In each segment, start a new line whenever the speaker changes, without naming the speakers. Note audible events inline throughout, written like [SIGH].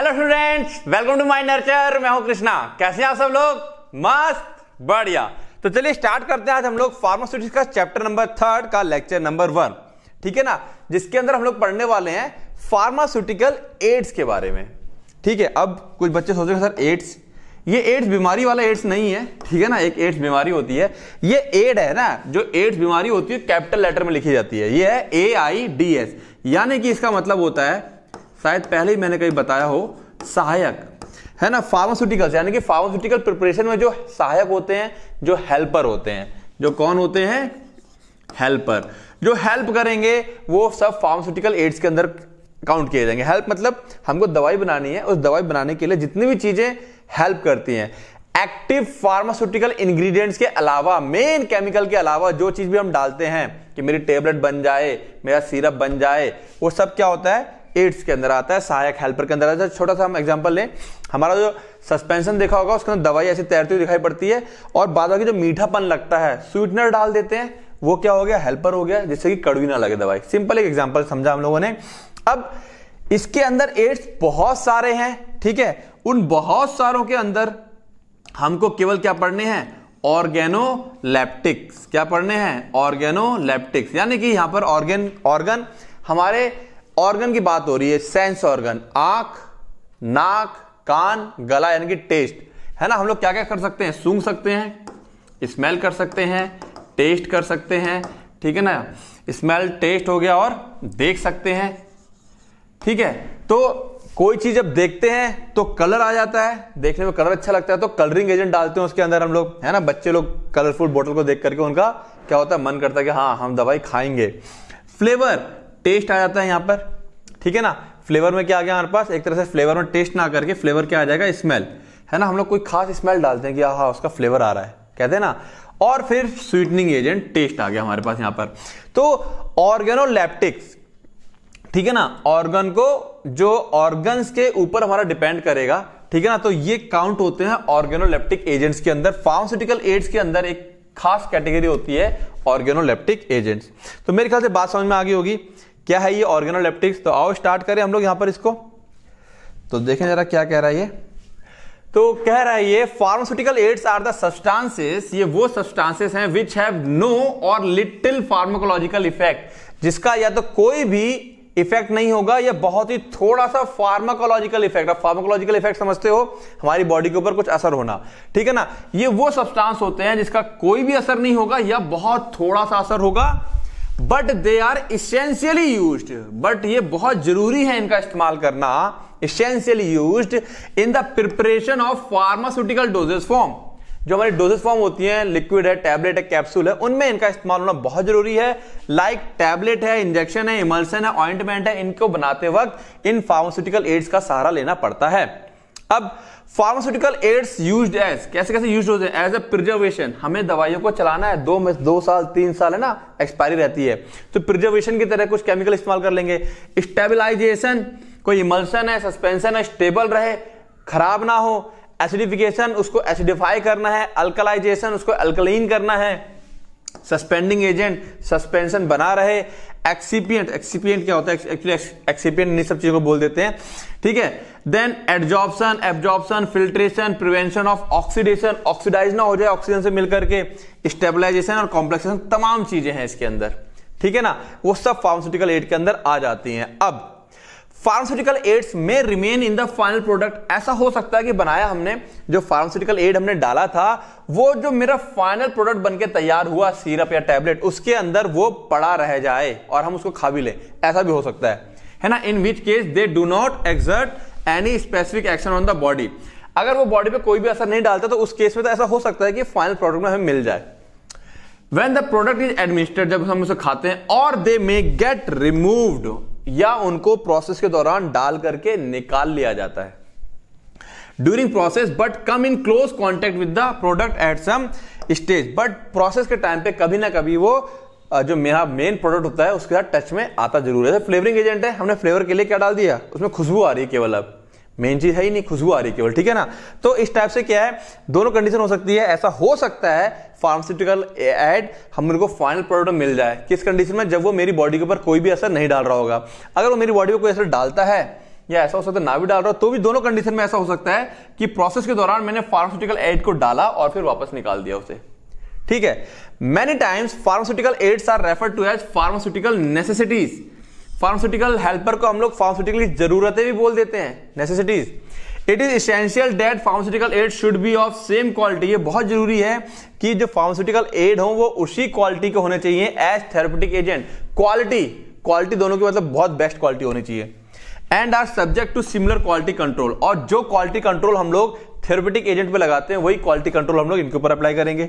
Hello students welcome to my nurture मैं हूं कृष्णा कैसे हैं आप सब लोग मस्त बढ़िया तो चलिए स्टार्ट करते हैं आज हम लोग फार्मास्यूटिक्स का चैप्टर नंबर थर्ड का लेक्चर नंबर वन ठीक है ना जिसके अंदर हम लोग पढ़ने वाले हैं फार्मास्यूटिकल एड्स के बारे में ठीक है अब कुछ बच्चे सोच रहे सर एड्स ये एड्स बीमारी वाला एड्स नहीं है ठीक है ना एक एड्स बीमारी होती है ये एड है ना जो एड्स बीमारी होती है कैपिटल लेटर में लिखी जाती है ये है ए आई डी एस यानी कि इसका मतलब होता है शायद पहले ही मैंने कहीं बताया हो सहायक है ना फार्मास्यूटिकल्स यानी कि फार्मास्यूटिकल प्रिपरेशन में जो सहायक होते हैं जो हेल्पर होते हैं जो कौन होते हैं हेल्पर जो हेल्प करेंगे वो सब फार्मास्यूटिकल एड्स के अंदर काउंट किए जाएंगे हेल्प मतलब हमको दवाई बनानी है उस दवाई बनाने के लिए जितनी भी चीजें हेल्प करती हैं एक्टिव फार्मास्यूटिकल इंग्रेडिएंट्स के अलावा मेन केमिकल के अलावा जो चीज भी हम डालते हैं कि मेरी टेबलेट बन जाए मेरा सिरप बन जाए वो सब क्या होता है एड्स के अंदर आता है सहायक हेल्पर के अंदर आता है छोटा सा हम एग्जांपल लें हमारा जो सस्पेंशन देखा होगा उसके अंदर दवाई ऐसी तैरती हुई दिखाई पड़ती है और बाद जो मीठापन लगता है स्वीटनर डाल देते हैं वो क्या हो गया हेल्पर हो गया जिससे कि कड़वी ना लगे दवाई सिंपल एक एग्जाम्पल समझा हम लोगों ने अब इसके अंदर एड्स बहुत सारे हैं ठीक है उन बहुत सारों के अंदर हमको केवल क्या पढ़ने हैं ऑर्गेनोलेप्टिक्स क्या पढ़ने हैं ऑर्गेनोलेप्टिक्स यानी कि यहां पर ऑर्गेन ऑर्गन हमारे ऑर्गन की बात हो रही है सेंस ऑर्गन आंख नाक कान गला यानी कि टेस्ट है ना हम लोग क्या क्या कर सकते हैं सूंघ सकते हैं स्मेल कर सकते हैं टेस्ट कर सकते हैं ठीक है ना स्मेल टेस्ट हो गया और देख सकते हैं ठीक है तो कोई चीज जब देखते हैं तो कलर आ जाता है देखने में कलर अच्छा लगता है तो कलरिंग एजेंट डालते हैं उसके अंदर हम लोग है ना बच्चे लोग कलरफुल बोतल को देख करके उनका क्या होता है मन करता है कि हाँ हम दवाई खाएंगे फ्लेवर टेस्ट आ जाता है यहाँ पर ठीक है ना फ्लेवर में क्या आ गया हमारे पास एक तरह से फ्लेवर में टेस्ट ना करके फ्लेवर क्या आ जाएगा स्मेल है ना हम लोग कोई खास स्मेल डालते हैं कि हाँ उसका फ्लेवर आ रहा है कहते हैं ना और फिर स्वीटनिंग एजेंट टेस्ट आ गया हमारे पास यहाँ पर तो ऑर्गेनोलैप्टिक्स ठीक है ना ऑर्गन को जो ऑर्गन्स के ऊपर हमारा डिपेंड करेगा ठीक है ना तो ये काउंट होते हैं ऑर्गेनोलेप्टिक एजेंट्स के अंदर फार्मास्यूटिकल एड्स के अंदर एक खास कैटेगरी होती है ऑर्गेनोलेप्टिक एजेंट्स तो मेरे ख्याल से बात समझ में आ गई होगी क्या है ये ऑर्गेनोलेप्टिक्स तो आओ स्टार्ट करें हम लोग यहां पर इसको तो देखें जरा क्या कह रहा है ये तो कह रहा है ये pharmaceutical aids are the substances ये वो सब्सटेंसेस हैं which have no or little pharmacological effect जिसका या तो कोई भी इफेक्ट नहीं होगा या बहुत ही थोड़ा सा फार्माकोलॉजिकल इफेक्ट फार्माकोलॉजिकल इफेक्ट समझते हो हमारी बॉडी के ऊपर कुछ असर होना ठीक है ना ये वो सब्सटेंस होते हैं जिसका कोई भी असर नहीं होगा या बहुत थोड़ा सा असर होगा but they are essentially use but ये बहुत जरूरी है इनका इस्तेमाल करना essentially use in the preparation of pharmaceutical doses form जो हमारी डोजेस फॉर्म होती है लिक्विड है टैबलेट है कैप्सूल है उनमें इनका इस्तेमाल होना बहुत जरूरी है लाइक like, टैबलेट है इंजेक्शन है इमल्सन है ऑइंटमेंट है इनको बनाते वक्त इन फार्मास्यूटिकल एड्स का सहारा लेना पड़ता है अब फार्मास्यूटिकल एड्स यूज एज कैसे कैसे यूज होते हैं एज ए प्रिजर्वेशन हमें दवाइयों को चलाना है दो में दो साल तीन साल है ना एक्सपायरी रहती है तो प्रिजर्वेशन की तरह कुछ केमिकल इस्तेमाल कर लेंगे स्टेबिलाईजेशन कोई इमल्सन है सस्पेंशन है स्टेबल रहे खराब ना हो एसिडिफिकेशन उसको एसिडिफाई करना है अल्कलाइजेशन उसको अल्कलीन करना है सस्पेंडिंग एजेंट सस्पेंशन बना रहे एक्सीपियंट एक्सीपियंट क्या होता है एक्चुअली एक्सीपियंट इन सब चीजों को बोल देते हैं ठीक है then adsorption absorption filtration prevention of oxidation oxidise ना हो जाए ऑक्सीजन से मिलकर के स्टेबलाइजेशन और कॉम्प्लेक्सेशन तमाम चीजें हैं इसके अंदर ठीक है ना वो सब फार्मास्यूटिकल एड के अंदर आ जाती हैं अब फार्मास्यूटिकल एड्स में remain in the final product ऐसा हो सकता है कि बनाया हमने जो फार्मास्यूटिकल एड हमने डाला था वो जो मेरा फाइनल प्रोडक्ट बनके तैयार हुआ सीरप या टैबलेट उसके अंदर वो पड़ा रह जाए और हम उसको खा भी ले ऐसा भी हो सकता है है ना in which case they do not exert any specific action on the body अगर वो बॉडी पे कोई भी असर नहीं डालता तो उस केस में तो ऐसा हो सकता है कि फाइनल प्रोडक्ट में हमें मिल जाए when the product is administered जब हम उसे खाते हैं और दे मे गेट रिमूव्ड या उनको प्रोसेस के दौरान डाल करके निकाल लिया जाता है during process but come in close contact with the product at some stage but process के टाइम पे कभी ना कभी वो जो मेरा मेन प्रोडक्ट होता है उसके साथ टच में आता जरूर है फ्लेवरिंग एजेंट है हमने फ्लेवर के लिए क्या डाल दिया उसमें खुशबू आ रही है केवल अब मेन चीज है ही नहीं खुशबू आ रही केवल ठीक है ना तो इस टाइप से क्या है दोनों कंडीशन हो सकती है ऐसा हो सकता है फार्मास्यूटिकल एड हम उनको फाइनल प्रोडक्ट मिल जाए किस कंडीशन में जब वो मेरी बॉडी के ऊपर कोई भी असर नहीं डाल रहा होगा अगर वो मेरी बॉडी पर कोई असर डालता है या ऐसा हो सकता है ना भी डाल रहा हो तो भी दोनों कंडीशन में ऐसा हो सकता है कि प्रोसेस के दौरान मैंने फार्मास्यूटिकल एड को डाला और फिर वापस निकाल दिया उसे ठीक है many times pharmaceutical aids are refer to as pharmaceutical necessities pharmaceutical helper को हम लोग फार्मास्यूटिकली जरूरतें भी बोल देते हैं necessities it is essential that pharmaceutical aid should be of same quality ये बहुत जरूरी है कि जो फार्मास्यूटिकल एड हो वो उसी क्वालिटी के होने चाहिए as therapeutic agent quality quality दोनों की मतलब बहुत बेस्ट क्वालिटी होनी चाहिए and are subject to similar quality control और जो क्वालिटी कंट्रोल हम लोग थेरेपेटिक एजेंट पे लगाते हैं वही क्वालिटी कंट्रोल हम लोग इनके ऊपर अप्लाई करेंगे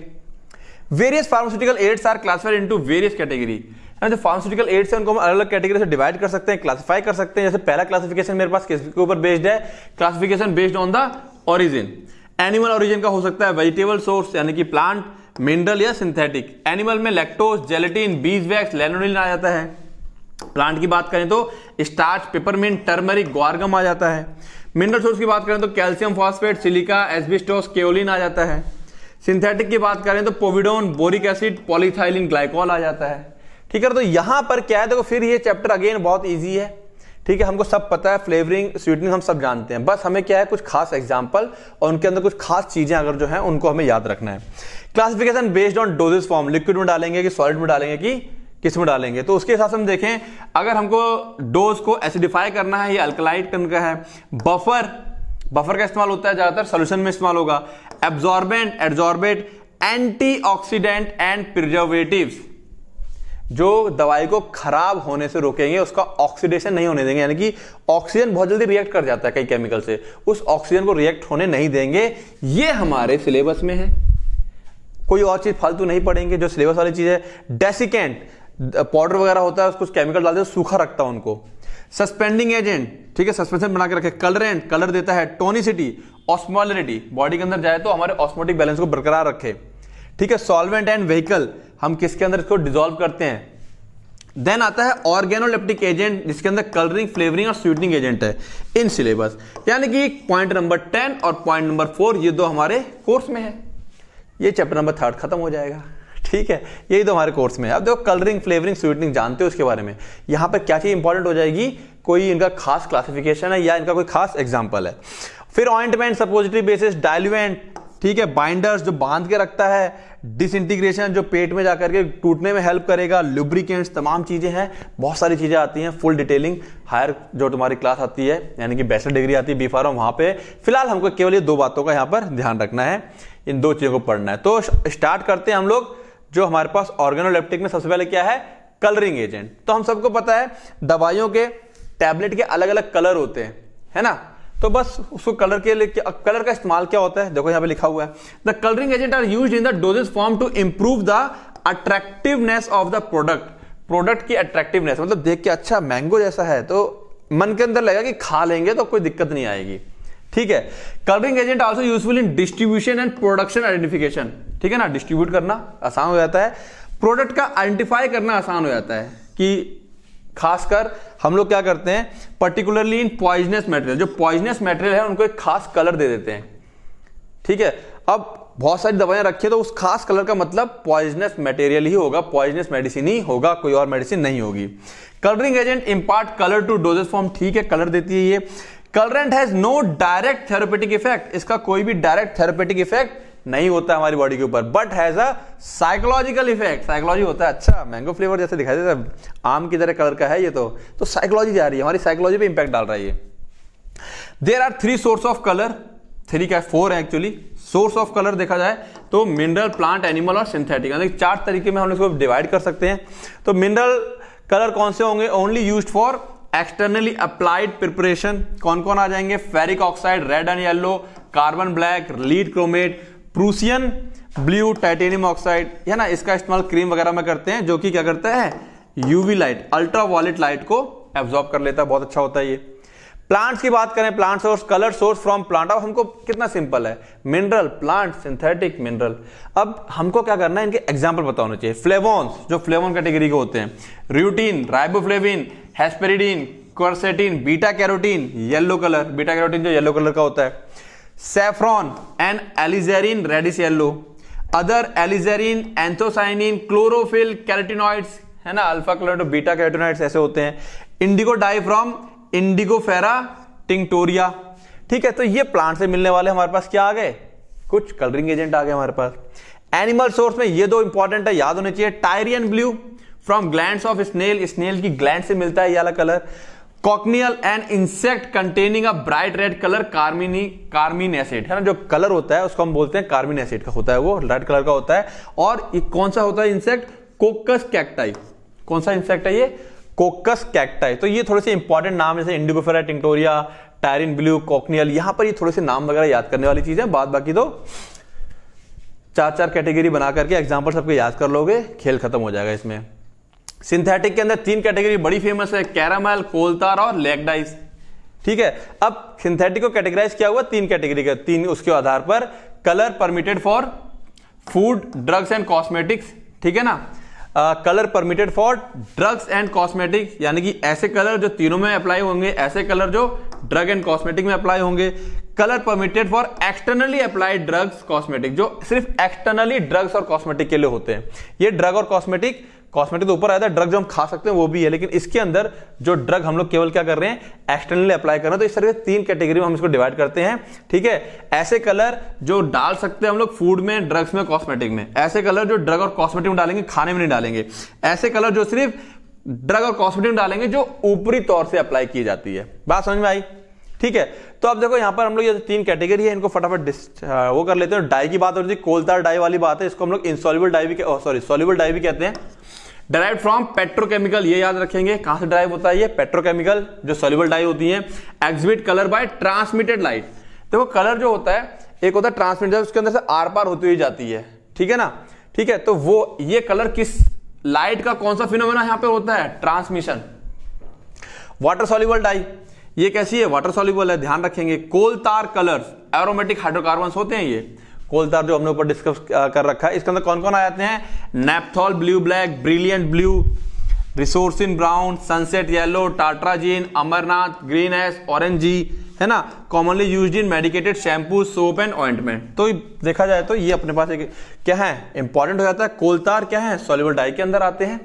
various pharmaceutical aids are classified into various category है जो फार्मास्यूटिकल एड्स है उनको हम अलग अलग कैटेगरी से डिवाइड कर सकते हैं क्लासिफाई कर सकते हैं जैसे पहला क्लासिफिकेशन मेरे पास किसके ऊपर बेस्ड है classification based on the origin animal origin का हो सकता है वेजिटेबल सोर्स यानी कि प्लांट मिनरल या सिंथेटिक एनिमल में lactose gelatin beeswax lanolin आ जाता है प्लांट की बात करें तो स्टार्च पेपरमिंट टर्मरिक ग्वारगम आ जाता है मिनरल सोर्स की बात करें तो calcium phosphate silica asbestos kaolin आ जाता है सिंथेटिक की बात करें तो povidone boric acid polyethylene glycol आ जाता है ठीक है तो यहां पर क्या है देखो फिर ये चैप्टर अगेन बहुत ईजी है ठीक है हमको सब पता है फ्लेवरिंग स्वीटनिंग हम सब जानते हैं बस हमें क्या है कुछ खास एग्जाम्पल और उनके अंदर कुछ खास चीजें अगर जो है उनको हमें याद रखना है classification based on dosage form liquid में डालेंगे कि सॉलिड में डालेंगे कि किस में डालेंगे तो उसके हिसाब से हम देखें अगर हमको डोज को एसिडिफाई करना है या अल्कलाइट का है बफर बफर का इस्तेमाल होता है ज्यादातर सोल्यूशन में इस्तेमाल होगा absorbent absorbate oxidant and preservative जो दवाई को खराब होने से रोकेंगे उसका ऑक्सीडेशन नहीं होने देंगे यानी कि ऑक्सीजन बहुत जल्दी रिएक्ट कर जाता है कई केमिकल से उस ऑक्सीजन को रिएक्ट होने नहीं देंगे ये हमारे सिलेबस में है कोई और चीज फालतू नहीं पड़ेंगे जो सिलेबस वाली चीज है डेसिकेंट पाउडर वगैरह होता है उसको केमिकल डालते सूखा रखता है उनको सस्पेंडिंग एजेंट ठीक है सस्पेंशन बना के रखे कलरेंट कलर देता है टोनिसिटी ऑस्मोलिटी बॉडी के अंदर जाए तो हमारे ऑस्मोटिक बैलेंस को बरकरार रखे ठीक है सॉल्वेंट एंड व्हीकल हम किसके अंदर इसको डिजोल्व करते हैं देन आता है ऑर्गेनोलेप्टिक एजेंट जिसके अंदर कलरिंग फ्लेवरिंग और स्वीटनिंग एजेंट है इन सिलेबस यानी कि पॉइंट नंबर टेन और पॉइंट नंबर फोर ये दो हमारे कोर्स में है ये चैप्टर नंबर थर्ड खत्म हो जाएगा ठीक है यही तो हमारे कोर्स में है अब देखो कलरिंग फ्लेवरिंग स्वीटनिंग जानते हो उसके बारे में यहाँ पर क्या चीज़ इंपॉर्टेंट हो जाएगी कोई इनका खास क्लासिफिकेशन है या इनका कोई खास एग्जाम्पल है फिर ऑइंटमेंट सपोजिटरी बेसिस डायलुएंट ठीक है बाइंडर्स जो बांध के रखता है डिसइंटीग्रेशन जो पेट में जाकर के टूटने में हेल्प करेगा लुब्रिकेंट्स तमाम चीज़ें हैं बहुत सारी चीज़ें आती हैं फुल डिटेलिंग हायर जो तुम्हारी क्लास आती है यानी कि बैचलर डिग्री आती है बी फार्म वहां पर फिलहाल हमको केवल ये दो बातों का यहाँ पर ध्यान रखना है इन दो चीज़ों को पढ़ना है तो स्टार्ट करते हैं हम लोग जो हमारे पास ऑर्गेनोलेप्टिक में सबसे पहले क्या है कलरिंग एजेंट तो हम सबको पता है दवाइयों के टैबलेट के अलग अलग कलर होते हैं है ना तो बस उसको कलर के लिए कलर का इस्तेमाल क्या होता है देखो यहां पे लिखा हुआ है the colouring agent are use in the dosage form to improve the attractiveness of the product product की अट्रैक्टिवनेस मतलब देख के अच्छा मैंगो जैसा है तो मन के अंदर लगेगा कि खा लेंगे तो कोई दिक्कत नहीं आएगी ठीक है colouring agent also useful in distribution and production identification ठीक है ना डिस्ट्रीब्यूट करना आसान हो जाता है प्रोडक्ट का आइडेंटिफाई करना आसान हो जाता है कि खासकर हम लोग क्या करते हैं पर्टिकुलरली इन पॉइजनस मेटेरियल जो पॉइजनस मेटेरियल है उनको एक खास कलर दे देते हैं ठीक है अब बहुत सारी दवाइयां रखी है तो उस खास कलर का मतलब पॉइजनस मटेरियल ही होगा पॉइजनस मेडिसिन ही होगा कोई और मेडिसिन नहीं होगी colouring agent impart colour to dosage form ठीक है कलर देती है ये colourant has no direct therapeutic effect इसका कोई भी डायरेक्ट थेरोपेटिक इफेक्ट नहीं होता हमारी बॉडी के ऊपर but has a psychological effect psychology होता है अच्छा मैंगो फ्लेवर जैसे दिखाई देता है आम की तरह कलर का है ये तो तो साइकोलॉजी जा रही है हमारी साइकोलॉजी पे इंपैक्ट डाल रहा है ये there are three source of colour three का फोर है एक्चुअली सोर्स ऑफ कलर देखा जाए तो मिनरल प्लांट एनिमल और सिंथेटिक चार तरीके में हम इसको डिवाइड कर सकते हैं तो मिनरल कलर कौन से होंगे only use for externally applied preparation कौन कौन आ जाएंगे ferric oxide red and yellow carbon black lead chromate Prussian blue titanium oxide है ना इसका इस्तेमाल क्रीम वगैरह में करते हैं जो कि क्या करता है UV light ultra violet light को एब्जॉर्ब कर लेता है बहुत अच्छा होता है ये प्लांट्स की बात करें plant source colour source from plant अब हमको कितना सिंपल है मिनरल प्लांट सिंथेटिक मिनरल अब हमको क्या करना है इनके एग्जाम्पल पता चाहिए फ्लेवॉन्स जो फ्लेवॉन कैटेगरी के होते हैं rutin riboflavin hesperidin quercetin beta carotene yellow colour beta carotene जो येलो कलर का होता है saffron and alizarin reddish yellow other alizarin anthocyanin chlorophyll carotenoids है ना अल्फा क्लोरो बीटा कैरेटिनॉइड्स ऐसे होते हैं indigo dye from Indigofera tinctoria ठीक है तो ये प्लांट से मिलने वाले हमारे पास क्या आ गए कुछ कलरिंग एजेंट आ गए हमारे पास एनिमल सोर्स में ये दो इंपॉर्टेंट है याद होने चाहिए Tyrian blue from gland of snail snail की ग्लैंड से मिलता है ये वाला colour cochineal and insect containing a bright red colour carmine carmine acid है ना जो कलर होता है उसको हम बोलते हैं कार्मिन एसिड का होता है वो रेड कलर का होता है और कौन सा होता है इंसेक्ट कोकस कैक्टाई कौन सा इंसेक्ट है ये कोकस कैक्टाई तो ये थोड़े से इंपॉर्टेंट नाम जैसे Indigofera tinctoria Tyrian blue cochineal यहां पर ये थोड़े से नाम वगैरह याद करने वाली चीज है बाद बाकी तो चार चार कैटेगरी बना करके एग्जाम्पल सबके याद कर लोगे खेल खत्म हो जाएगा इसमें सिंथेटिक के अंदर तीन कैटेगरी बड़ी फेमस है कैरामल कोलतार और लेगडाइस ठीक है अब सिंथेटिक को कैटेगराइज किया हुआ तीन कैटेगरी का तीन उसके आधार पर colour permitted for food drugs and cosmetics ठीक है ना colour permitted for drugs and cosmetics यानी कि ऐसे कलर जो तीनों में अप्लाई होंगे ऐसे कलर जो ड्रग एंड कॉस्मेटिक में अप्लाई होंगे colour permitted for externally applied drugs cosmetic जो सिर्फ एक्सटर्नली ड्रग्स और कॉस्मेटिक के लिए होते हैं ये ड्रग और कॉस्मेटिक कॉस्मेटिक तो ऊपर आया था ड्रग जो हम खा सकते हैं वो भी है लेकिन इसके अंदर जो ड्रग हम लोग केवल क्या कर रहे हैं एक्सटर्नली अप्लाई कर रहे हैं तो इस तरह से तीन कैटेगरी में हम इसको डिवाइड करते हैं ठीक है ऐसे कलर जो डाल सकते हैं हम लोग फूड में ड्रग्स में कॉस्मेटिक में ऐसे कलर जो ड्रग और कॉस्मेटिक में डालेंगे खाने में नहीं डालेंगे ऐसे कलर जो सिर्फ ड्रग और कॉस्मेटिक में डालेंगे जो ऊपरी तौर से अप्लाई की जाती है बात समझ में आई ठीक है तो अब देखो यहाँ पर हम लोग ये तीन कैटेगरी है इनको फटाफट हाँ, वो कर लेते हैं डाई की बात हो रही थी कोलतार डाई वाली बात है इसको हम लोग इनसॉल्यूबल डाई भी सॉरी सॉल्यूबल डाई भी कहते हैं डराइव फ्रॉम पेट्रोकेमिकल ये याद रखेंगे कहां से डराइव होता है ये पेट्रोकेमिकल जो सोल्यूबल डाई होती है exhibit colour by transmitted light देखो कलर जो होता है एक होता है ट्रांसमिटेड उसके अंदर से आर पार होती हुई जाती है ठीक है ना ठीक है तो वो ये कलर किस लाइट का कौन सा फिनोमेना यहां पे होता है ट्रांसमिशन वाटर सोल्यूबल डाई ये कैसी है वाटर सोल्यूबल है ध्यान रखेंगे कोल तार कलर एरोमेटिक हाइड्रोकार्बन होते हैं ये कोलतार जो हमने ऊपर डिस्कस कर रखा है इसके अंदर कौन कौन आ जाते हैं naphthol blue black brilliant blue resorcin brown sunset yellow tartrazine amaranth green S orange है ना commonly use in medicated shampoo soap and ointment तो देखा जाए तो ये अपने पास एक क्या है इंपॉर्टेंट हो जाता है कोलतार क्या है सोलिबल डाई के अंदर आते हैं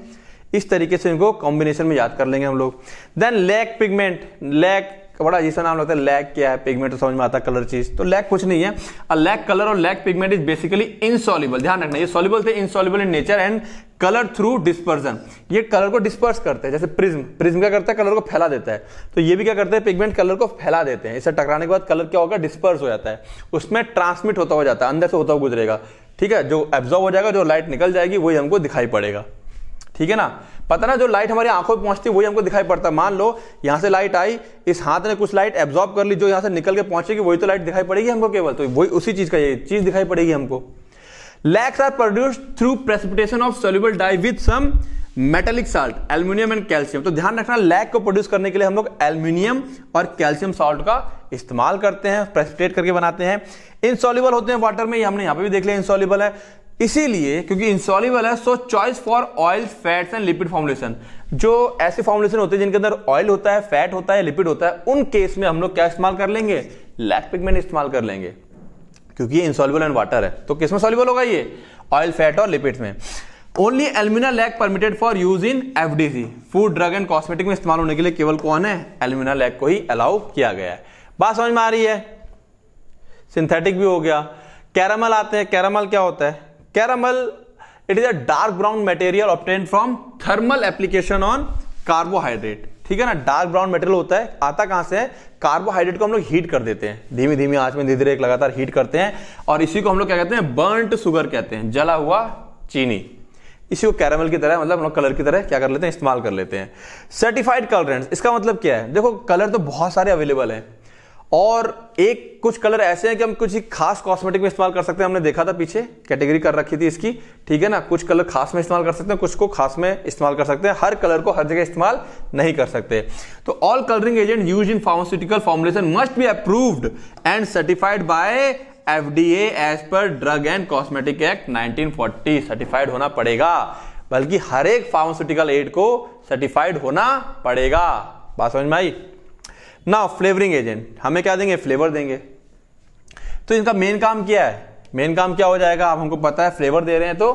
इस तरीके से इनको कॉम्बिनेशन में याद कर लेंगे हम लोग देन लैक पिगमेंट लैक बड़ा जिसका नाम लगता है लैक क्या है पिगमेंट तो समझ में आता है कलर चीज तो लैक कुछ नहीं है अ कलर और lake pigment is basically insoluble ध्यान रखना ये सॉल्युबल थे insoluble in nature and colour through dispersion ये कलर को डिस्पर्स करते हैं जैसे प्रिज्म प्रिज्म क्या करता है कलर को फैला देता है तो ये भी क्या करते हैं पिगमेंट कलर को फैला देते हैं इसे टकराने के बाद कलर क्या होगा डिस्पर्स हो जाता है उसमें ट्रांसमिट होता हो जाता है अंदर से होता हुआ गुजरेगा ठीक है जो एब्जॉर्व हो जाएगा जो लाइट निकल जाएगी वही हमको दिखाई पड़ेगा ठीक है ना पता ना जो लाइट हमारी आंखों में पहुंचती है वही हमको दिखाई पड़ता है मान लो यहां से लाइट आई इस हाथ ने कुछ लाइट एब्जॉर्ब कर ली जो यहाँ से निकल के पहुंचेगी वही तो लाइट दिखाई पड़ेगी हमको केवल तो वही उसी चीज का ये चीज दिखाई पड़ेगी हमको lakes are produce through precipitation of soluble dye with some metallic salt aluminium and calcium तो ध्यान रखना लैक को प्रोड्यूस करने के लिए हम लोग एल्यूमिनियम और कैल्शियम साल्ट का इस्तेमाल करते हैं प्रेसिपिटेट करके बनाते हैं इनसॉल्यूबल होते हैं वाटर में ये हमने यहां पे भी देख लिया इनसॉल्यूबल है इसीलिए क्योंकि इंसॉलिबल है so choice for oil fats and lipid formulation जो ऐसे फॉर्मुलेशन होते हैं जिनके अंदर ऑयल होता है फैट होता है लिपिड होता है उन केस में हम लोग क्या इस्तेमाल कर लेंगे लैक पिगमेंट इस्तेमाल कर लेंगे क्योंकि ये इंसॉलिबल एंड वाटर है तो किस में होगा ये ऑयल फैट और लिपिड में only alumina lake permitted for use in C food drug and cosmetic में इस्तेमाल होने के लिए केवल कौन है एल्यूमिना लैक को ही अलाउ किया गया है बात समझ में आ रही है सिंथेटिक भी हो गया कैरामल आते हैं कैरामल क्या होता है caramel it is a dark brown material obtain from thermal application on carbohydrate ठीक है ना डार्क ब्राउन मटेरियल होता है आता कहां से कार्बोहाइड्रेट को हम लोग हीट कर देते हैं धीमी धीमी आंच में धीरे धीरे लगातार हीट करते हैं और इसी को हम लोग क्या कहते हैं बर्नट सुगर कहते हैं जला हुआ चीनी इसी को कैरामल की तरह मतलब हम लोग कलर की तरह क्या कर लेते हैं इस्तेमाल कर लेते हैं सर्टिफाइड कलरेंट्स इसका मतलब क्या है देखो कलर तो बहुत सारे अवेलेबल है और एक कुछ कलर ऐसे हैं कि हम कुछ खास कॉस्मेटिक में इस्तेमाल कर सकते हैं हमने देखा था पीछे कैटेगरी कर रखी थी इसकी ठीक है ना कुछ कलर खास में इस्तेमाल कर सकते हैं कुछ को खास में इस्तेमाल कर सकते हैं हर कलर को हर जगह इस्तेमाल नहीं कर सकते तो all colouring agent use in pharmaceutical formulation must be approved and certified by the as per drug and cosmetic act 1940 certified होना पड़ेगा बल्कि हर एक फार्मास्यूटिकल एड को सर्टिफाइड होना पड़ेगा बात समझ में आई ना फ्लेवरिंग एजेंट हमें क्या देंगे फ्लेवर देंगे तो इनका मेन काम क्या है मेन काम क्या हो जाएगा आप हमको पता है फ्लेवर दे रहे हैं तो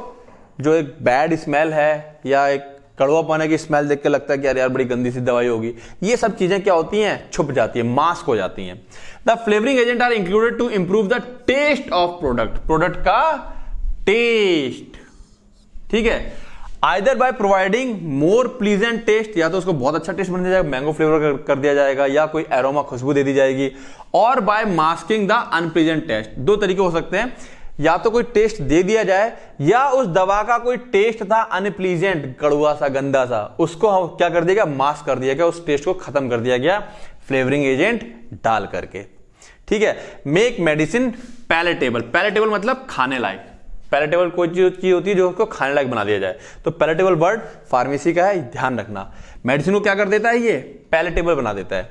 जो एक बैड स्मेल है या एक कड़वा पाने की स्मेल देख के लगता है कि यार यार बड़ी गंदी सी दवाई होगी ये सब चीजें क्या होती हैं छुप जाती है मास्क हो जाती हैं the flavouring agent are included to improve the taste of product product का टेस्ट ठीक है either by providing more pleasant taste या तो उसको बहुत अच्छा टेस्ट बन दिया जाएगा मैंगो फ्लेवर कर, कर दिया जाएगा या कोई एरोमा खुशबू दे दी जाएगी और by masking the unpleasant taste दो तरीके हो सकते हैं या तो कोई टेस्ट दे दिया जाए या उस दवा का कोई टेस्ट था अनप्लीजेंट कड़ुआ सा गंदा सा उसको हम क्या कर दिया गया मास्क कर दिया गया उस टेस्ट को खत्म कर दिया गया फ्लेवरिंग एजेंट डाल करके ठीक है मेक मेडिसिन पैलेटेबल पैलेटेबल मतलब खाने लायक पैलेटेबल कोई चीज होती है जो उसको खाने लायक बना दिया जाए तो पैलेटेबल वर्ड फार्मेसी का है ध्यान रखना मेडिसिन को क्या कर देता है ये पैलेटेबल बना देता है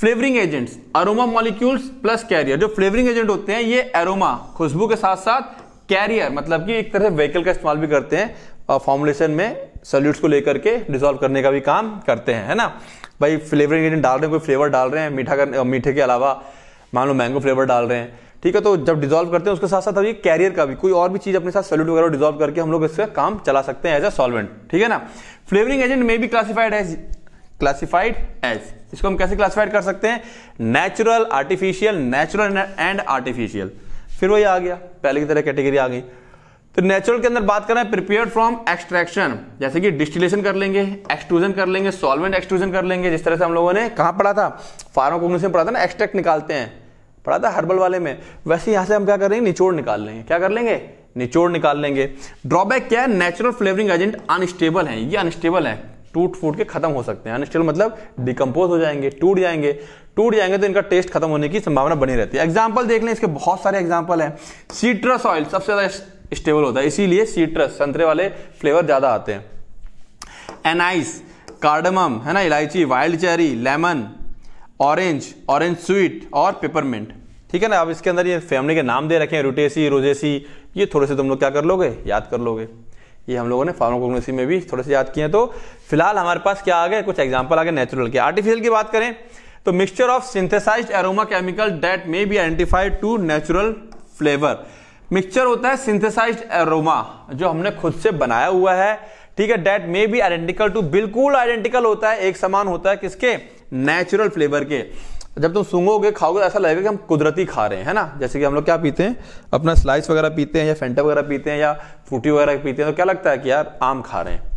flavouring agents aroma molecules plus carrier जो फ्लेवरिंग एजेंट होते हैं ये एरोमा खुशबू के साथ साथ कैरियर मतलब कि एक तरह से व्हीकल का इस्तेमाल भी करते हैं फॉर्मुलेशन में सोल्यूट्स को लेकर के डिसॉल्व करने का भी काम करते हैं है ना भाई फ्लेवरिंग एजेंट डाल रहे हैं कोई फ्लेवर डाल रहे हैं मीठा कर मीठे के अलावा मान लो मैंगो फ्लेवर डाल रहे हैं ठीक है तो जब डिजोल्व करते हैं उसके साथ साथ अभी कैरियर का भी कोई और भी चीज़ अपने साथ सोल्यूट वगैरह डिजोल्व करके हम लोग इसका काम चला सकते हैं एज अ सॉल्वेंट ठीक है ना फ्लेवरिंग एजेंट में भी क्लासिफाइड एज क्लासिफाइड एज इसको हम कैसे क्लासिफाइड कर सकते हैं natural artificial natural and artificial फिर वही आ गया पहले की तरह कैटेगरी आ गई तो नेचुरल के अंदर बात कर रहे हैं प्रिपेयर फ्रॉम एक्सट्रैक्शन जैसे कि डिस्टिलेशन कर लेंगे एक्सट्रूजन कर लेंगे सॉल्वेंट एक्सट्रूजन कर लेंगे जिस तरह से हम लोगों ने कहा पढ़ा था फार्माकोग्निशन में पढ़ा था ना एक्सट्रैक्ट निकालते हैं पढ़ा था हर्बल वाले में वैसे यहां से हम क्या कर रहे हैं निचोड़ निकाल लेंगे क्या कर लेंगे निचोड़ निकाल लेंगे ड्रॉबैक क्या है नेचुरल फ्लेवरिंग एजेंट अनस्टेबल है ये अनस्टेबल है टूट फूट के खत्म हो सकते हैं अनस्टेबल मतलब डिकम्पोज हो जाएंगे टूट जाएंगे टूट जाएंगे तो इनका टेस्ट खत्म होने की संभावना बनी रहती है एग्जाम्पल देख लें इसके बहुत सारे एग्जाम्पल हैं सीट्रस ऑयल सबसे ज़्यादा स्टेबल होता है इसीलिए सीट्रस संतरे वाले फ्लेवर ज़्यादा आते हैं एनाइस कार्डमम है ना इलायची wild cherry lemon orange orange sweet और पेपरमेंट ठीक है ना अब इसके अंदर ये फैमिली के नाम दे रखे हैं रूटेसी रोजेसी ये थोड़े से तुम लोग क्या कर लोगे याद कर लोगे ये हम लोगों ने फार्मोकोग्नोसी में भी थोड़े से याद किए हैं तो फिलहाल हमारे पास क्या आ गए कुछ एग्जाम्पल आ गए नेचुरल के आर्टिफिशियल की बात करें तो mixture of synthesise aroma chemical that may be identified to natural flavour mixture होता है सिंथेसाइज एरोमा जो हमने खुद से बनाया हुआ है ठीक है that may be identical to बिल्कुल आइडेंटिकल होता है एक समान होता है किसके नेचुरल फ्लेवर के जब तुम सूंघोगे खाओगे ऐसा लगेगा कि हम कुदरती खा रहे हैं है ना जैसे कि हम लोग क्या पीते हैं अपना स्लाइस वगैरह पीते हैं या फेंटा वगैरह पीते हैं या फ्रूटी वगैरह पीते हैं तो क्या लगता है कि यार आम खा रहे हैं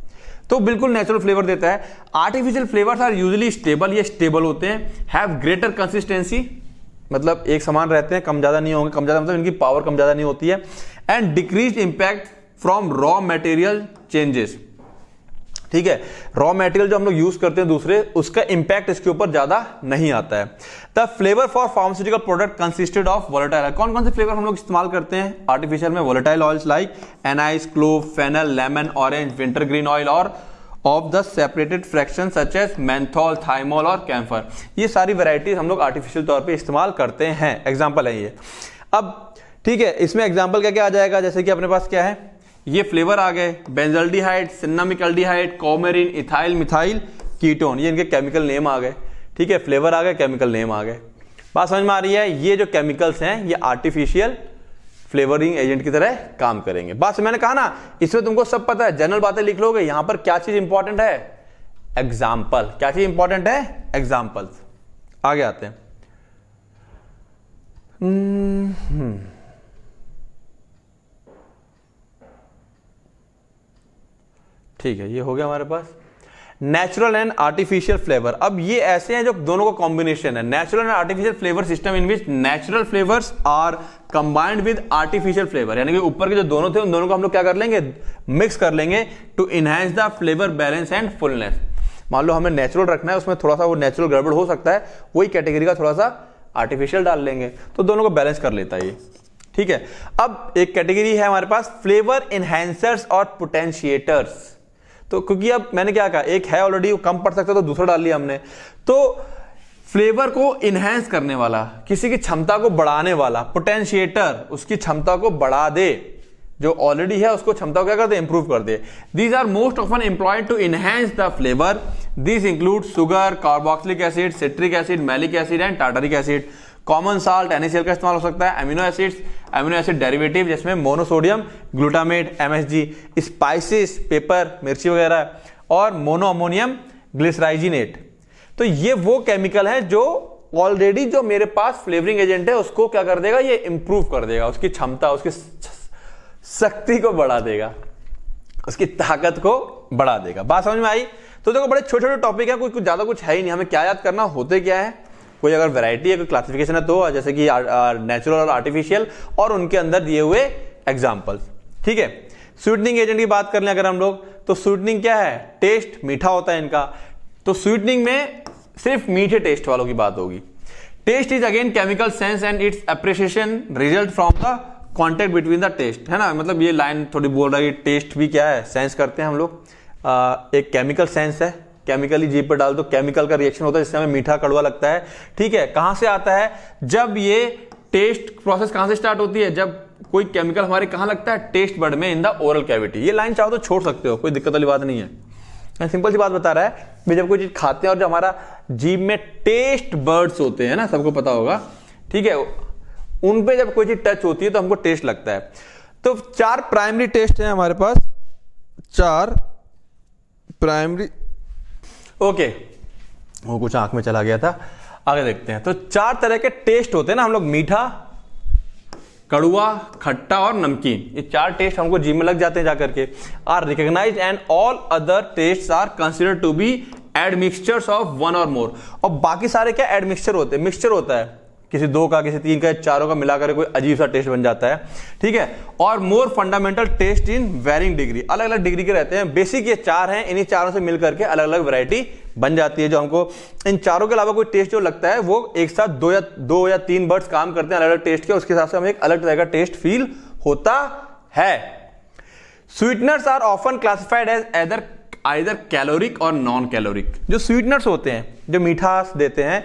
तो बिल्कुल नेचुरल फ्लेवर देता है artificial flavour are usually stable ये स्टेबल होते हैं हैव ग्रेटर कंसिस्टेंसी मतलब एक समान रहते हैं कम ज़्यादा नहीं होंगे कम ज़्यादा मतलब इनकी पावर कम ज़्यादा नहीं होती है and decrease impact from raw material changes ठीक है रॉ मेटेरियल जो हम लोग यूज करते हैं दूसरे उसका इंपैक्ट इसके ऊपर ज्यादा नहीं आता है the flavour for pharmaceutical product consisted of volatile कौन कौन से फ्लेवर हम लोग इस्तेमाल करते हैं आर्टिफिशियल में volatile oils like anise clove fennel lemon orange wintergreen oil or of the separated fraction such as menthol thymol और कैम्फर ये सारी वेराइटीज हम लोग आर्टिफिशियल तौर पर इस्तेमाल करते हैं एग्जाम्पल है ये अब ठीक है इसमें एग्जाम्पल क्या क्या आ जाएगा जैसे कि अपने पास क्या है ये फ्लेवर आ गए benzaldehyde cinnamaldehyde coumarin ethyl methyl ketone ये इनके केमिकल नेम आ गए ठीक है फ्लेवर आ गए केमिकल नेम आ गए बात समझ में आ रही है ये जो केमिकल्स हैं ये आर्टिफिशियल फ्लेवरिंग एजेंट की तरह काम करेंगे बात मैंने कहा ना इसमें तुमको सब पता है जनरल बातें लिख लोगे यहां पर क्या चीज इंपॉर्टेंट है एग्जाम्पल क्या चीज इंपॉर्टेंट है एग्जाम्पल्स आगे आते हैं hmm. ठीक है ये हो गया हमारे पास नेचुरल एंड आर्टिफिशियल फ्लेवर अब ये ऐसे हैं जो दोनों का कॉम्बिनेशन है natural and artificial flavour system in which natural flavour are combined with artificial flavour यानी कि ऊपर के जो दोनों थे उन दोनों को हम लोग क्या कर लेंगे मिक्स कर लेंगे to enhance the flavour balance and fullness मान लो हमें नेचुरल रखना है उसमें थोड़ा सा वो नेचुरल गड़बड़ हो सकता है वही कैटेगरी का थोड़ा सा आर्टिफिशियल डाल लेंगे तो दोनों को बैलेंस कर लेता है ये ठीक है अब एक कैटेगरी है हमारे पास फ्लेवर इनहेंसर्स और पोटेंशिएटर्स तो क्योंकि अब मैंने क्या कहा एक है ऑलरेडी कम पड़ सकता है तो दूसरा डाल लिया हमने तो फ्लेवर को इनहेंस करने वाला किसी की क्षमता को बढ़ाने वाला पोटेंशिएटर उसकी क्षमता को बढ़ा दे जो ऑलरेडी है उसको क्षमता को क्या कर दे इंप्रूव कर दे these are most often employed to enhance the flavour this include sugar carboxylic acid citric acid malic acid and tartaric acid common salt NaCl का इस्तेमाल हो सकता है amino acids amino acid derivative जिसमें monosodium glutamate MSG spices pepper मिर्ची वगैरह और mono ammonium ग्लिसराइजिनेट तो ये वो केमिकल है जो ऑलरेडी जो मेरे पास फ्लेवरिंग एजेंट है उसको क्या कर देगा ये इंप्रूव कर देगा उसकी क्षमता उसकी शक्ति को बढ़ा देगा उसकी ताकत को बढ़ा देगा बात समझ में आई तो देखो बड़े छोटे छोटे टॉपिक है कुछ कुछ ज्यादा कुछ है ही नहीं हमें क्या याद करना होते क्या है कोई अगर वैरायटी अगर क्लासिफिकेशन है तो जैसे कि नेचुरल और आर्टिफिशियल और उनके अंदर दिए हुए एग्जाम्पल्स ठीक है स्वीटनिंग एजेंट की बात कर लें अगर हम लोग तो स्वीटनिंग क्या है टेस्ट मीठा होता है इनका तो स्वीटनिंग में सिर्फ मीठे टेस्ट वालों की बात होगी taste is again chemical sense and its appreciation result from the contact between the taste है ना मतलब ये लाइन थोड़ी बोल रहा है टेस्ट भी क्या है सेंस करते हैं हम लोग एक केमिकल सेंस है केमिकली जीप पर डाल दो केमिकल का रिएक्शन होता है जिससे हमें मीठा कड़वा लगता है ठीक है कहां से आता है जब ये टेस्ट प्रोसेस कहां से स्टार्ट होती है जब कोई केमिकल हमारे कहां लगता है टेस्ट बर्ड में इन द ओरल कैविटी ये लाइन चाहो तो छोड़ सकते हो कोई दिक्कत वाली बात नहीं है सिंपल सी बात बता रहा है भी जब कोई चीज खाते हैं और जो हमारा जीव में टेस्ट बर्ड्स होते हैं ना सबको पता होगा ठीक है उन पे जब कोई चीज टच होती है तो हमको टेस्ट लगता है तो चार प्राइमरी टेस्ट हैं हमारे पास चार प्राइमरी ओके वो कुछ आंख में चला गया था आगे देखते हैं तो चार तरह के टेस्ट होते हैं ना हम लोग मीठा कड़ुआ खट्टा और नमकीन ये चार टेस्ट हमको जिम में लग जाते हैं जाकर के are recognise and all other taste are consider to be admixtures of one or more और बाकी सारे क्या एडमिक्सचर होते हैं मिक्सचर होता है किसी दो का किसी तीन का चारों का मिलाकर कोई अजीब सा टेस्ट बन जाता है ठीक है और more fundamental test in varying degree अलग अलग डिग्री के रहते हैं बेसिक ये चार हैं इन्हीं चारों से मिलकर के अलग अलग वैरायटी बन जाती है जो हमको इन चारों के अलावा कोई टेस्ट जो लगता है वो एक साथ दो या दो या तीन बर्ड्स काम करते हैं अलग अलग टेस्ट के उसके हिसाब से हमें एक अलग तरह का टेस्ट फील होता है sweeteners are often classified as either either caloric or non caloric जो स्वीटनर्स होते हैं जो मीठा देते हैं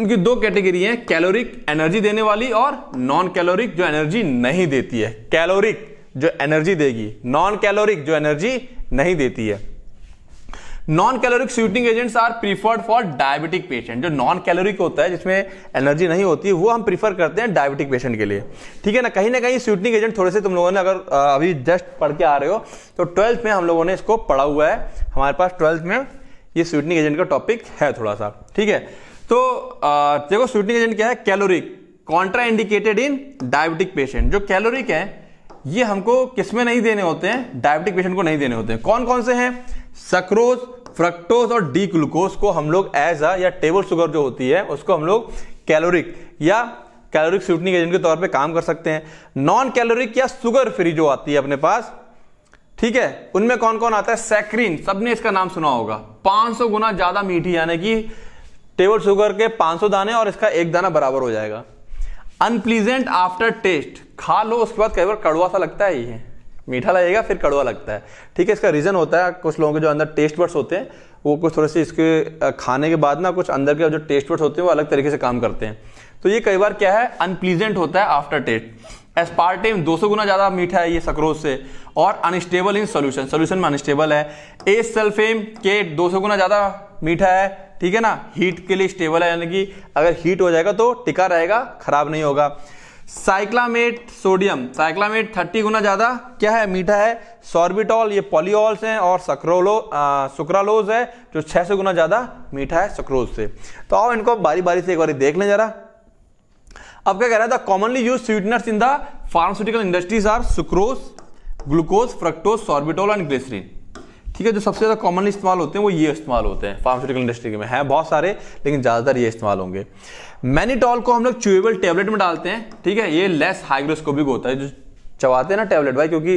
उनकी दो कैटेगरी है कैलोरिक एनर्जी देने वाली और नॉन कैलोरिक जो एनर्जी नहीं देती है कैलोरिक जो एनर्जी देगी नॉन कैलोरिक जो एनर्जी नहीं देती है non caloric sweetening agents are preferred for diabetic patient जो नॉन कैलोरिक होता है जिसमें एनर्जी नहीं होती है वो हम प्रीफर करते हैं डायबिटिक पेशेंट के लिए ठीक है ना कहीं ना कहीं स्वीटनिंग एजेंट थोड़े से तुम लोगों ने अगर अभी जस्ट पढ़ के आ रहे हो तो ट्वेल्थ में हम लोगों ने इसको पढ़ा हुआ है हमारे पास ट्वेल्थ में ये स्वीटनिंग एजेंट का टॉपिक है थोड़ा सा ठीक है तो देखो स्वीटनिंग एजेंट क्या है caloric contraindicated in diabetic patient जो कैलोरिक है ये हमको किसमें नहीं देने होते हैं डायबिटिक पेशेंट को नहीं देने होते हैं कौन कौन से हैं सक्रोज फ्रक्टोज और डी ग्लूकोज को हम लोग एज अ या टेबल शुगर जो होती है उसको हम लोग कैलोरिक या कैलोरिक स्वीटनिंग एजेंट के तौर पे काम कर सकते हैं नॉन कैलोरिक या सुगर फ्री जो आती है अपने पास ठीक है उनमें कौन कौन आता है सैक्रीन सबने इसका नाम सुना होगा 500 गुना ज्यादा मीठी यानी कि टेबल शुगर के 500 दाने और इसका एक दाना बराबर हो जाएगा अनप्लीजेंट आफ्टर टेस्ट खा लो उसके बाद कई बार कड़वा सा लगता है ये मीठा लगेगा फिर कड़वा लगता है ठीक है इसका रीज़न होता है कुछ लोगों के जो अंदर टेस्ट बर्ड्स होते हैं वो कुछ थोड़े से इसके खाने के बाद ना कुछ अंदर के जो टेस्ट बर्ड्स होते हैं वो अलग तरीके से काम करते हैं तो ये कई बार क्या है अनप्लीजेंट होता है आफ्टर टेस्ट एस्पार्टेम 200 गुना ज़्यादा मीठा है ये सक्रोज से और अनस्टेबल इन सोल्यूशन सोल्यूशन में अनस्टेबल है एस सल्फेम के 200 गुना ज़्यादा मीठा है ठीक है ना हीट के लिए स्टेबल है यानी कि अगर हीट हो जाएगा तो टिका रहेगा खराब नहीं होगा साइक्लामेट सोडियम साइक्लामेट थर्टी गुना ज़्यादा क्या है मीठा है सॉर्बिटॉल ये पॉलीओल्स हैं और सक्रोलो सुक्रालोज है जो छह सौ गुना ज़्यादा मीठा है सक्रोज से तो आओ इनको बारी बारी से एक बार देख लें जरा अब क्या कह रहा था commonly use sweeteners in the pharmaceutical industries are sucrose glucose fructose sorbitol and glycerin ठीक है जो सबसे ज़्यादा कॉमनली इस्तेमाल होते हैं वो ये इस्तेमाल होते हैं फार्मास्यूटिकल इंडस्ट्री में है बहुत सारे लेकिन ज़्यादातर ये इस्तेमाल होंगे मैनीटॉल को हम लोग च्यूएबल टेबलेट में डालते हैं ठीक है ये लेस हाइग्रोस्कोपिक होता है जो चबाते हैं ना टेबलेट भाई क्योंकि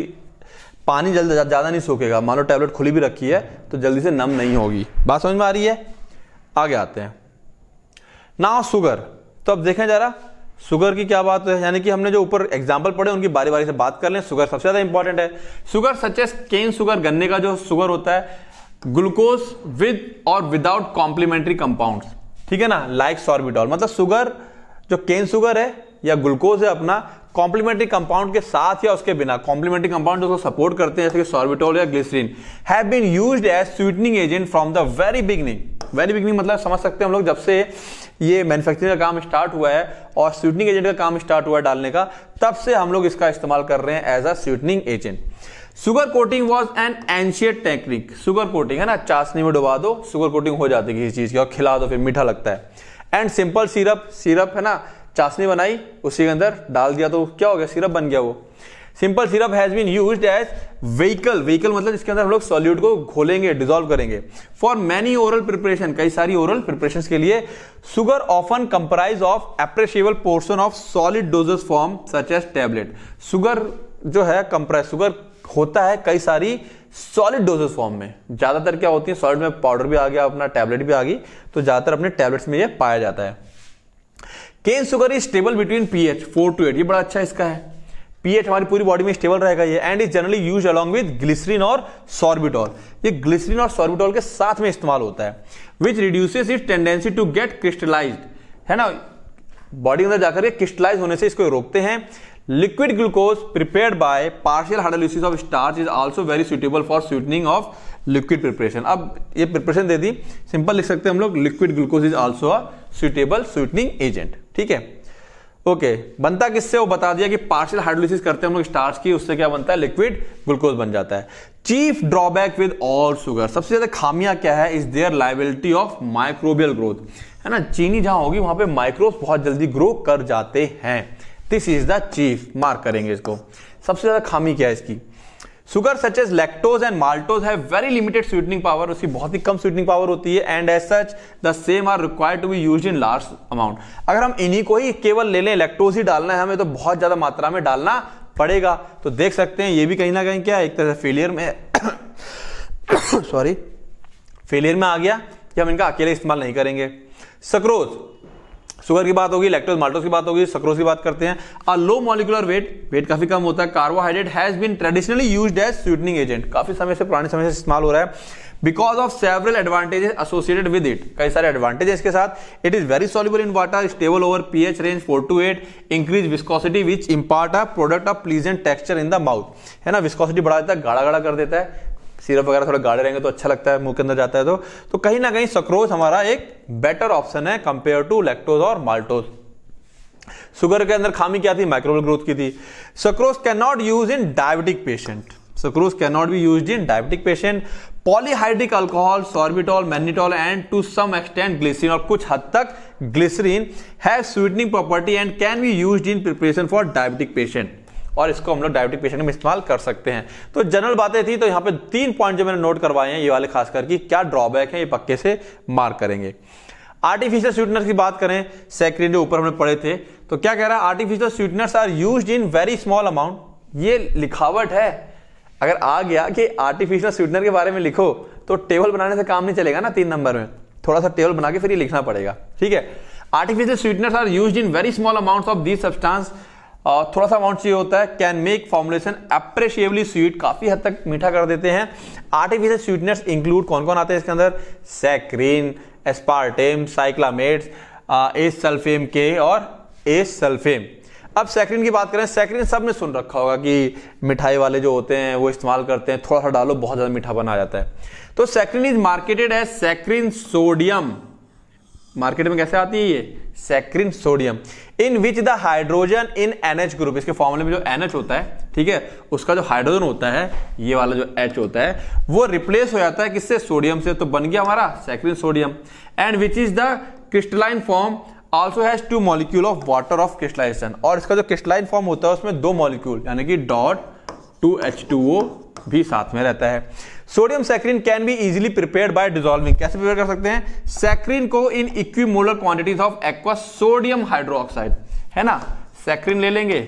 पानी जल्द ज़्यादा नहीं सूखेगा मान लो टेबलेट खुली भी रखी है तो जल्दी से नम नहीं होगी बात समझ में आ रही है आगे आते हैं ना सुगर तो अब देखें जरा सुगर की क्या बात है यानी कि हमने जो ऊपर एग्जाम्पल पढ़े उनकी बारी बारी से बात कर लें सुगर सबसे ज़्यादा इंपॉर्टेंट है sugar such as cane sugar गन्ने का जो सुगर होता है ग्लूकोज विद और विदाउट कॉम्प्लीमेंट्री कंपाउंड ठीक है ना लाइक सॉर्बिटॉल मतलब सुगर जो केन सुगर है या ग्लूकोज है अपना कॉम्प्लीमेंट्री कंपाउंड के साथ या उसके बिना कॉम्प्लीमेंट्री कंपाउंड जो सपोर्ट करते हैं जैसे कि सॉर्बिटॉल या glycerin have been used as sweetening agent from the very beginning very beginning मतलब समझ सकते हैं हम लोग जब से ये मैन्युफैक्चरिंग का काम स्टार्ट हुआ है और स्वीटनिंग एजेंट का काम स्टार्ट हुआ है डालने का तब से हम लोग इसका इस्तेमाल कर रहे हैं as a sweetening agent sugar coating was an ancient technique sugar coating है ना चाशनी में डुबा दो सुगर कोटिंग हो जाती है किसी चीज़ की और खिला दो फिर मीठा लगता है एंड सिंपल सिरप सिरप है ना चाशनी बनाई उसी के अंदर डाल दिया तो क्या हो गया सिरप बन गया वो simple syrup has been use as vehicle vehicle मतलब इसके अंदर हम लोग सॉल्यूट को खोलेंगे डिजोल्व करेंगे फॉर मैनी ओरल प्रिपरेशन कई सारी ओरल प्रिपरेशन के लिए sugar often comprise of appreciable portion of solid doses form such as tablet sugar जो है कंप्राइज सुगर होता है कई सारी सॉलिड डोजेस फॉर्म में ज्यादातर क्या होती है सॉलिड में पाउडर भी आ गया अपना टैबलेट भी आ गई तो ज्यादातर अपने टैबलेट्स में ये पाया जाता है cane sugar is stable between pH four to eight ये बड़ा अच्छा इसका है पीएच हमारी पूरी बॉडी में स्टेबल रहेगा ये and is generally use along with glycerin और सॉर्बिटॉल ये ग्लिसरीन और सॉर्बिटॉल के साथ में इस्तेमाल होता है which reduces it tendency to get crystallize है ना बॉडी के अंदर जाकर के क्रिस्टलाइज होने से इसको रोकते हैं liquid glucose prepared by partial hydrolysis of starch is also very suitable for sweetening of liquid preparation अब ये प्रिपरेशन दे दी सिंपल लिख सकते हैं हम लोग liquid glucose is also a suitable sweetening agent ठीक है ओके बनता किससे वो बता दिया कि पार्शियल हाइड्रोलिसिस करते हैं हम लोग स्टार्च की उससे क्या बनता है लिक्विड ग्लूकोज बन जाता है chief drawback with all sugar सबसे ज्यादा खामियां क्या है is their liability of microbial growth है ना चीनी जहां होगी वहां पे माइक्रोब बहुत जल्दी ग्रो कर जाते हैं this is the chief mark करेंगे इसको सबसे ज्यादा खामी क्या है इसकी sugar such as lactose and maltose है वेरी लिमिटेड स्वीटनिंग पावर उसकी बहुत ही कम स्वीटनिंग पावर होती है and as such the same are required to be use in large amount अगर हम इन्हीं को ही केवल ले लें लैक्टोज ही डालना है हमें तो बहुत ज़्यादा मात्रा में डालना पड़ेगा तो देख सकते हैं ये भी कहीं ना कहीं क्या एक तरह से फेलियर में सॉरी [COUGHS] फेलियर में आ गया कि हम इनका अकेले इस्तेमाल नहीं करेंगे सक्रोज शुगर की बात होगी लेक्टोज माल्टोज की बात होगी सक्रोज की बात करते हैं a low molecular weight weight काफी कम होता है carbohydrate has been traditionally use as sweetening agent काफी समय से पुराने समय से इस्तेमाल हो रहा है because of several advantages associated with it कई सारे एडवांटेजेस इसके साथ it is very soluble in water stable over pH range four to eight increase viscosity which impart a product of pleasant texture in the mouth है ना viscosity बढ़ा देता है गाढ़ा गाढ़ा कर देता है सिरप वगैरह थोड़ा गाढ़े रहेंगे तो अच्छा लगता है मुंह के अंदर जाता है तो तो कहीं ना कहीं सक्रोज हमारा एक बेटर ऑप्शन है कंपेयर टू लैक्टोज और माल्टोज शुगर के अंदर खामी क्या थी माइक्रोबल ग्रोथ की थी sucrose can not use in diabetic patient sucrose can not be use in diabetic patient polyhydric alcohol sorbitol mannitol and to some extent glycerin और कुछ हद तक glycerin have sweetening property and can be use in preparation for diabetic patient और इसको हम लोग diabetic patient में इस्तेमाल कर सकते हैं तो जनरल बातें थी तो यहाँ पे तीन पॉइंट जो मैंने नोट करवाए हैं ये वाले खास करके क्या ड्रॉबैक है ये पक्के से मार्क करेंगे आर्टिफिशियल स्वीटनर की बात करें सेक्रेटरी ऊपर हमने पढ़े थे तो क्या कह रहा है artificial sweeteners are use in very small amount ये लिखावट है अगर आ गया कि आर्टिफिशियल स्वीटनर के बारे में लिखो तो टेबल बनाने से काम नहीं चलेगा ना तीन नंबर में थोड़ा सा टेबल बना के फिर ये लिखना पड़ेगा ठीक है artificial sweeteners are use in very small amount of these substance थोड़ा सा अमाउंट चाहिए होता है can make formulation appreciably sweet काफ़ी हद तक मीठा कर देते हैं आर्टिफिशियल स्वीटनेस इंक्लूड कौन कौन आते हैं इसके अंदर saccharin aspartame cyclamate acesulfame K और एस सल्फेम अब सैक्रीन की बात करें सैक्रीन सब ने सुन रखा होगा कि मिठाई वाले जो होते हैं वो इस्तेमाल करते हैं थोड़ा सा डालो बहुत ज़्यादा मीठा बना जाता है तो सैक्रीन इज मार्केटेड है सैक्रीन सोडियम मार्केट में कैसे आती है ये saccharin sodium in which the hydrogen in NH group इसके फॉर्मूले में जो एनएच होता है ठीक है उसका जो हाइड्रोजन होता है ये वाला जो एच होता है वो रिप्लेस हो जाता है किससे सोडियम से तो बन गया हमारा saccharin sodium and which is the crystalline form also has two molecule of water of crystallization और इसका जो क्रिस्टलाइन फॉर्म होता है उसमें दो मॉलिक्यूल यानी कि dot two H two O भी साथ में रहता है sodium saccharin can be easily prepare by dissolving कैसे प्रिपेयर कर सकते हैं सैक्रीन को in equimolar quantities of aqua sodium hydroxide है ना सैक्रीन ले लेंगे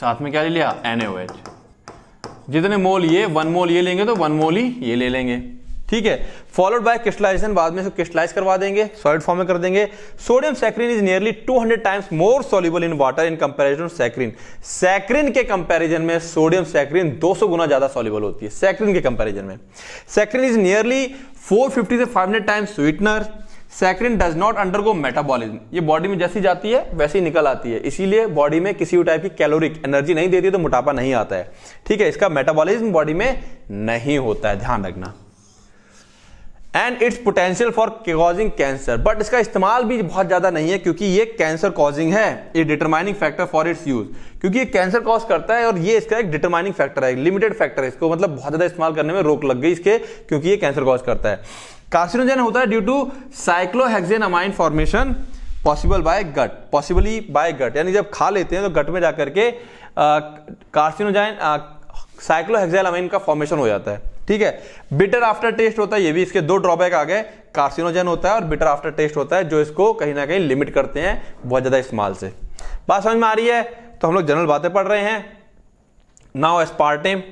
साथ में क्या ले लिया एनएओएच जितने मोल ये वन मोल ये लेंगे तो वन मोल ही ये ले लेंगे ठीक है फॉलोड बाय क्रिस्टलाइजेशन बाद में क्रिस्टलाइज करवा देंगे सॉलिड फॉर्म में कर देंगे sodium saccharin is nearly 200 times more soluble in water in comparison saccharin saccharin के कंपेरिजन में सोडियम सैक्रीन 200 गुना ज्यादा सॉल्युबल होती है सैक्रीन के कंपेरिजन में सैक्रीन इज नियरली 450 से 500 times sweetener saccharin does not undergo metabolism ये बॉडी में जैसी जाती है वैसी निकल आती है इसीलिए बॉडी में किसी भी टाइप की कैलोरिक एनर्जी नहीं देती है तो मोटापा नहीं आता है ठीक है इसका मेटाबॉलिज्म बॉडी में नहीं होता है ध्यान रखना and its potential for causing cancer but इसका इस्तेमाल भी बहुत ज़्यादा नहीं है क्योंकि ये कैंसर कॉजिंग है ये determining factor for its use क्योंकि ये कैंसर कॉज करता है और ये इसका एक डिटरमाइनिंग फैक्टर है लिमिटेड फैक्टर है इसको मतलब बहुत ज़्यादा इस्तेमाल करने में रोक लग गई इसके क्योंकि ये कैंसर कॉज करता है कार्सिनोजन होता है due to cyclohexane amine formation possible by gut possibly by gut यानी जब खा लेते हैं तो गट में जाकर के कार्सिनोजाइन अमाइन का फॉर्मेशन हो जाता है ठीक है बिटर आफ्टर टेस्ट होता है ये भी इसके दो ड्रॉबैक आ गए कार्सिनोजन होता है और बिटर आफ्टर टेस्ट होता है जो इसको कहीं ना कहीं लिमिट करते हैं बहुत ज़्यादा इस्तेमाल से बात समझ में आ रही है तो हम लोग जनरल बातें पढ़ रहे हैं नाउ एस्पार्टेम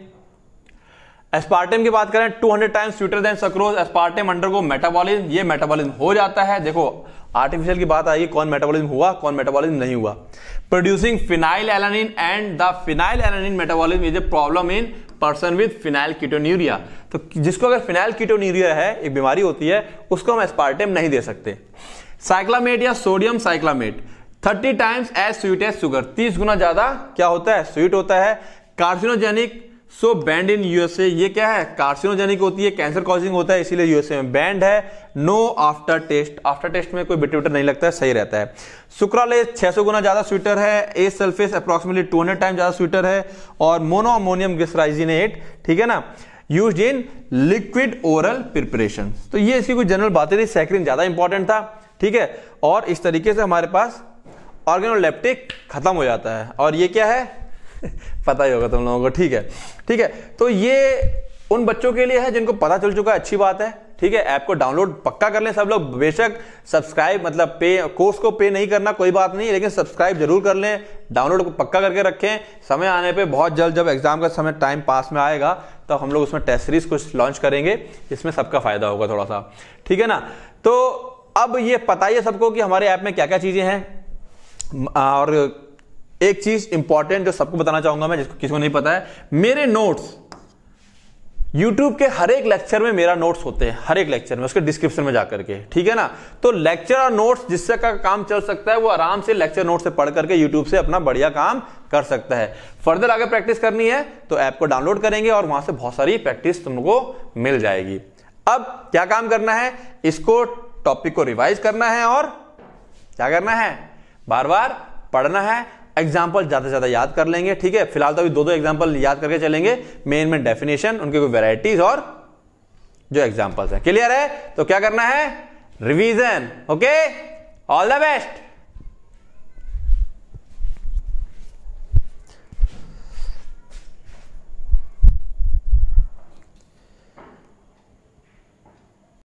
एस्पार्टेम की बात करें 200 times sweeter than sucrose aspartame undergo metabolism ये मेटाबॉलिज्म हो जाता है देखो आर्टिफिशियल की बात आई कौन मेटाबॉलिज्म हुआ कौन मेटाबॉलिज्म नहीं हुआ producing phenylalanine and the phenylalanine metabolism is a problem in person with phenylketonuria तो जिसको अगर फिनाइल कीटोन्यूरिया है एक बीमारी होती है उसको हम एस्पार्टेम नहीं दे सकते साइक्लामेट या sodium cyclamate thirty times as sweet as sugar तीस गुना ज्यादा क्या होता है स्वीट होता है carcinogenic so banned in USA ये क्या है कार्सिनोजेनिक होती है कैंसर कॉजिंग होता है इसीलिए यूएसए में बैंड है no after taste after taste में कोई विटर नहीं लगता है सही रहता है सुक्राले 600 गुना ज्यादा स्वीटर है ए सल्फेस अप्रोक्सीमेटली 200 टाइम ज्यादा स्वीटर है और मोनो अमोनियम गिसराइजिनेट ठीक है ना use in liquid oral preparation तो ये इसकी कुछ जनरल बातें थी सैक्रीन ज्यादा इंपॉर्टेंट था ठीक है और इस तरीके से हमारे पास ऑर्गेनोलेप्टिक खत्म हो जाता है और ये क्या है [LAUGHS] पता ही होगा तुम लोगों को ठीक है ठीक है तो ये उन बच्चों के लिए है जिनको पता चल चुका है अच्छी बात है ठीक है ऐप को डाउनलोड पक्का कर लें सब लोग बेशक सब्सक्राइब मतलब पे कोर्स को पे नहीं करना कोई बात नहीं लेकिन सब्सक्राइब जरूर कर लें डाउनलोड को पक्का करके रखें समय आने पे बहुत जल्द जब एग्जाम का समय टाइम पास में आएगा तो हम लोग उसमें टेस्ट सीरीज कुछ लॉन्च करेंगे इसमें सबका फायदा होगा थोड़ा सा ठीक है ना तो अब ये पता ही है सबको कि हमारे ऐप में क्या क्या चीज़ें हैं और एक चीज इंपॉर्टेंट जो सबको बताना चाहूंगा मैं जिसको किसी को नहीं पता है मेरे नोट्स YouTube के हर एक लेक्चर में मेरा नोट्स होते हैं हर एक लेक्चर में उसके डिस्क्रिप्शन में जाकर के ठीक है ना तो लेक्चर और नोट्स जिससे का काम चल सकता है वो आराम से लेक्चर नोट से पढ़ करके YouTube से अपना बढ़िया काम कर सकता है फर्दर अगर प्रैक्टिस करनी है तो ऐप को डाउनलोड करेंगे और वहां से बहुत सारी प्रैक्टिस तुमको मिल जाएगी अब क्या काम करना है इसको टॉपिक को रिवाइज करना है और क्या करना है बार बार पढ़ना है एग्जाम्पल ज़्यादा से ज़्यादा याद कर लेंगे ठीक है फिलहाल तो अभी दो दो एग्जाम्पल याद करके चलेंगे मेन में डेफिनेशन उनके कोई वेराइटीज और जो एग्जाम्पल्स हैं क्लियर है तो क्या करना है revision okay all the best